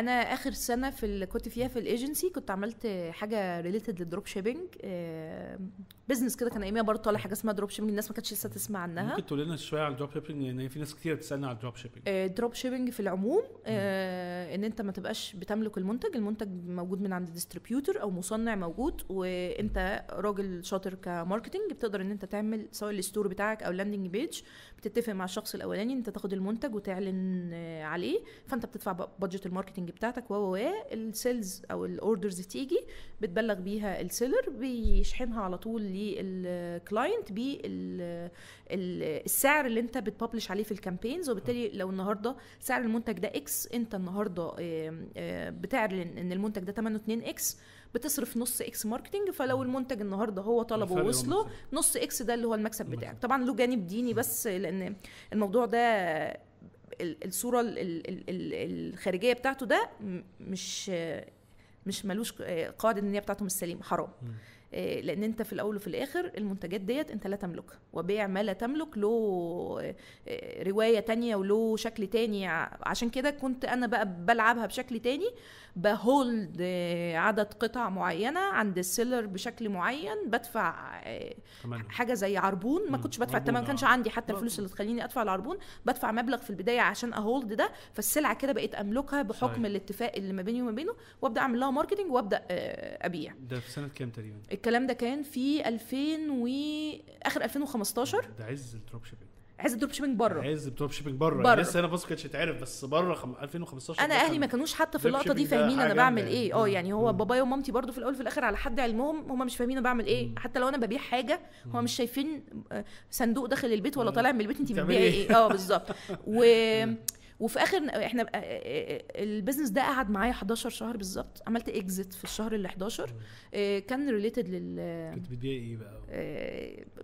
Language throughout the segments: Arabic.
انا اخر سنه في اللي كنت فيها في الايجنسي كنت عملت حاجه ريليتد للدروب شيبنج بزنس كده كان اياميها برضه طالع حاجه اسمها دروب شيبنج الناس ما كانتش لسه تسمع عنها ممكن تقول لنا شويه على الدروب شيبنج لان في ناس كتير بتسالنا على الدروب شيبنج الدروب شيبنج في العموم آه، ان انت ما تبقاش بتملك المنتج المنتج موجود من عند ديستريبيوتر او مصنع موجود وانت راجل شاطر كماركتنج بتقدر ان انت تعمل سواء الستور بتاعك او اللاندنج بيج بتتفق مع الشخص الاولاني انت تاخد المنتج وتعلن آه، عليه فانت بتدفع بادجت الماركتنج بتاعتك و و السيلز او الاوردرز تيجي بتبلغ بيها السيلر بيشحنها على طول للكلاينت بالسعر اللي انت بتبلش عليه في الكامبينز وبالتالي لو النهارده سعر المنتج ده اكس انت النهارده بتعلن ان المنتج ده ثمنه 2 اكس بتصرف نص اكس ماركتنج فلو المنتج النهارده هو طلبه ووصله نص اكس ده اللي هو المكسب بتاعك طبعا له جانب ديني بس لان الموضوع ده الصوره الخارجيه بتاعته ده مش مش ملوش آه، قاعده النيه بتاعتهم السليمه سليمه حرام آه، لان انت في الاول وفي الاخر المنتجات ديت انت لا تملكها وبيع ما لا تملك له آه، آه، روايه تانية وله شكل تاني عشان كده كنت انا بقى بلعبها بشكل تاني بهولد عدد قطع معينه عند السيلر بشكل معين بدفع حاجه زي عربون ما كنتش بدفع تمام ما كانش عندي حتى الفلوس اللي تخليني ادفع العربون بدفع مبلغ في البدايه عشان اهولد ده فالسلعه كده بقيت املكها بحكم صحيح. الاتفاق اللي ما بيني وما بينه وابدا اعمل لها ماركتنج وابدا ابيع ده في سنه كام تقريبا الكلام ده كان في 2000 و اخر 2015 ده عز الدروب شيبنج عز الدروب شيبنج بره عز الدروب شيبنج بره, يعني بره. لسه هنا بص كانتش اتعرف بس بره خم... 2015 انا اهلي ما كانوش حتى في اللقطه دي فاهمين انا بعمل ايه اه يعني هو بابايا ومامتي برضو في الاول في الاخر على حد علمهم هم مش فاهمين انا بعمل ايه مم. حتى لو انا ببيع حاجه هم مش شايفين آه، صندوق داخل البيت ولا طالع من البيت انت بتبيعي إيه؟, ايه اه بالظبط و وفي اخر احنا آه، آه، آه، البيزنس ده قعد معايا 11 شهر بالظبط عملت اكزيت في الشهر ال 11 كان ريليتد لل كنت بتبيعي ايه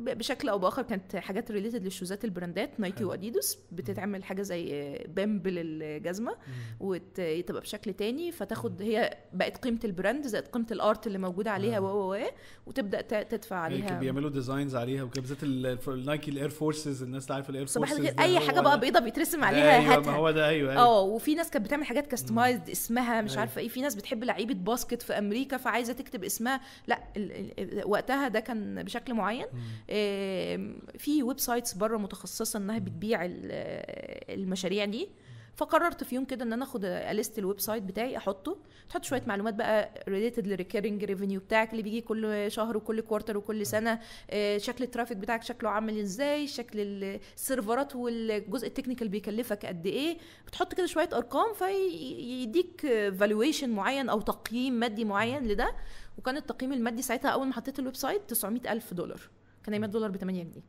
بقى؟ بشكل او باخر كانت حاجات ريليتد للشوزات البراندات نايكي واديدوس بتتعمل حاجه زي بامب للجزمه وتبقى بشكل تاني فتاخد هي بقت قيمه البراند زائد قيمه الارت اللي موجوده عليها و و وتبدا تدفع يعني عليها كانوا بيعملوا ديزاينز عليها وكده بالذات النايكي الاير فورسز الناس اللي عارفه الاير فورسز اي حاجه بقى بيضه بيترسم عليها أيوة، هاتها هو ده ايوه ايوه اه وفي ناس كانت بتعمل حاجات كاستمايزد اسمها مش أيوة. عارفه ايه في ناس بتحب لعيبه باسكت في امريكا فعايزه تكتب اسمها لا ال... ال... وقتها ده كان بشكل معين في ويب سايتس بره متخصصه انها بتبيع المشاريع دي فقررت في يوم كده ان انا اخد الست الويب سايت بتاعي احطه تحط شويه معلومات بقى ريليتد للريكيرنج ريفينيو بتاعك اللي بيجي كل شهر وكل كوارتر وكل سنه آه، شكل الترافيك بتاعك شكله عامل ازاي شكل السيرفرات والجزء التكنيكال بيكلفك قد ايه بتحط كده شويه ارقام فيديك فالويشن معين او تقييم مادي معين لده وكان التقييم المادي ساعتها اول ما حطيت الويب سايت 900000 دولار كان 100 دولار ب 8 جنيه